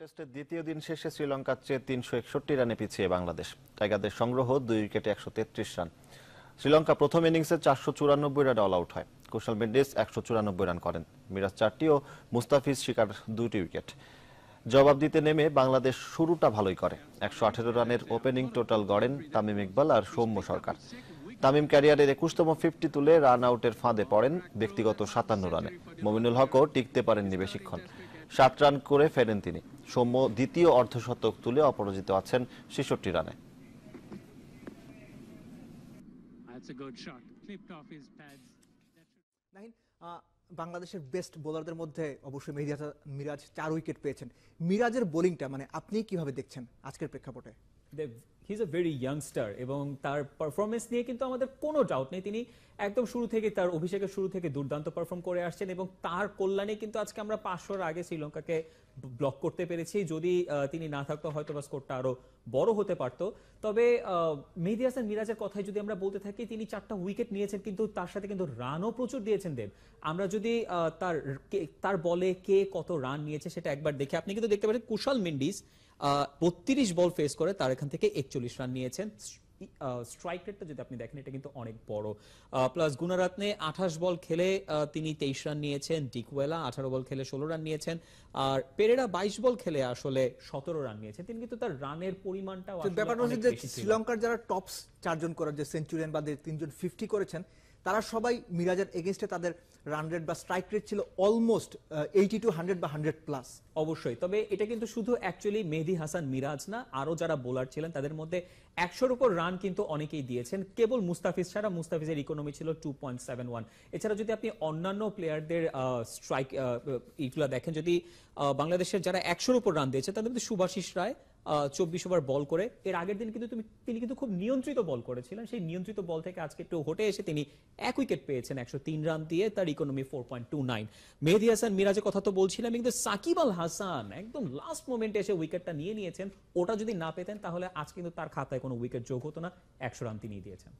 টেস্টের দ্বিতীয় দিন শেষে শ্রীলঙ্কার চেয়ে তিনশো একষট্টি রানে পিছিয়ে বাংলাদেশ টাইগারদের সংগ্রহ দুই উইকেটে একশো তেত্রিশ রান শ্রীলঙ্কা প্রথম ইনিংসে চারশো চুরানব্বই রানে অল আউট হয় কুশল মেন্ডিস একশো চুরানব্বই রান করেন মিরাজ চারটি ও মুস্তাফিজ শিকার দুটি উইকেট জবাব দিতে নেমে বাংলাদেশ শুরুটা ভালোই করে একশো আঠেরো রানের ওপেনিং টোটাল গড়েন তামিম ইকবাল আর সৌম্য সরকার তামিম ক্যারিয়ারের একুশতম ফিফটি তুলে রান আউটের ফাঁদে পড়েন ব্যক্তিগত সাতান্ন রানে মমিনুল হকও টিকতে পারেননি বেশিক্ষণ সাত রান করে ফেরেন তিনি সৌম্য দ্বিতীয় অর্ধশতক তুলে অপরাজিত আছেন ছেষট্টি রানে বাংলাদেশের বেস্ট বোলারদের মধ্যে অবশ্যই মেহেদি মিরাজ চার উইকেট পেয়েছেন মিরাজের বোলিংটা মানে আপনি কিভাবে দেখছেন আজকের প্রেক্ষাপটে he is a very youngster এবং তার পারফরমেন্স নিয়ে কিন্তু আমাদের কোনো ডাউট নেই তিনি একদম শুরু থেকে তার অভিষেকের শুরু থেকে দুর্দান্ত পারফর্ম করে আসছেন এবং তার কল্যাণে কিন্তু আজকে আমরা পাঁচশোর আগে শ্রীলঙ্কাকে ব্লক করতে পেরেছি যদি তিনি না থাকতো হয়তো বা স্কোরটা আরও বড় হতে পারত তবে মেহেদি হাসান মিরাজের কথায় যদি আমরা বলতে থাকি তিনি চারটা উইকেট নিয়েছেন কিন্তু তার সাথে কিন্তু রানও প্রচুর দিয়েছেন দেব আমরা যদি যদি তার তার বলে কে কত রান নিয়েছে সেটা একবার দেখে আপনি কিন্তু দেখতে পাচ্ছেন কুশাল মিন্ডিস বত্রিশ বল ফেস করে তার এখান থেকে একচল্লিশ রান নিয়েছেন স্ট্রাইক রেটটা যদি আপনি দেখেন এটা কিন্তু অনেক বড় প্লাস আঠাশ বল খেলে তিনি তেইশ রান নিয়েছেন ডিকুয়েলা আঠারো বল খেলে ষোলো রান নিয়েছেন আর পেরেরা বাইশ বল খেলে আসলে সতেরো রান নিয়েছেন তিনি কিন্তু তার রানের পরিমাণটা হচ্ছে যে শ্রীলঙ্কার যারা টপস চারজন করার যে সেঞ্চুরিয়ান বা তিনজন ফিফটি করেছেন তারা সবাই মিরাজের এগেনস্টে তাদের রান রেট বা স্ট্রাইক রেট ছিল অলমোস্ট এইটি টু হান্ড্রেড বা হান্ড্রেড প্লাস অবশ্যই তবে এটা কিন্তু শুধু অ্যাকচুয়ালি মেহেদি হাসান মিরাজ না আরও যারা বোলার ছিলেন তাদের মধ্যে একশোর উপর রান কিন্তু অনেকেই দিয়েছেন কেবল মুস্তাফিজ ছাড়া মুস্তাফিজের ইকোনমি ছিল টু পয়েন্ট সেভেন ওয়ান এছাড়া যদি আপনি অন্যান্য প্লেয়ারদের স্ট্রাইক ইগুলা দেখেন যদি বাংলাদেশের যারা একশোর উপর রান দিয়েছে তাদের মধ্যে সুভাশিস রায় চব্বিশ ওভার বল করে এর আগের দিন কিন্তু তিনি কিন্তু খুব নিয়ন্ত্রিত বল করেছিলেন সেই নিয়ন্ত্রিত বল থেকে আজকে একটু হোটে এসে তিনি এক উইকেট পেয়েছেন একশো তিন রান দিয়ে তার economy four point two nine Mehedi Hasan মিরাজের কথা তো বলছিলাম কিন্তু সাকিব আল হাসান একদম লাস্ট মোমেন্টে এসে উইকেটটা নিয়ে নিয়েছেন ওটা যদি না পেতেন তাহলে আজ কিন্তু তার খাতায় কোনো উইকেট যোগ হতো না একশো রান তিনি দিয়েছেন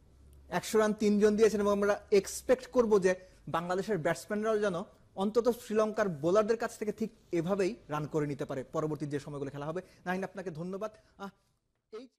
একশো রান তিনজন দিয়েছেন এবং আমরা এক্সপেক্ট করবো যে বাংলাদেশের ব্যাটসম্যানরাও যেন অন্তত শ্রীলঙ্কার বোলারদের কাছ থেকে ঠিক এভাবেই রান করে নিতে পারে পরবর্তী যে সময়গুলো খেলা হবে নাহিন আপনাকে ধন্যবাদ এই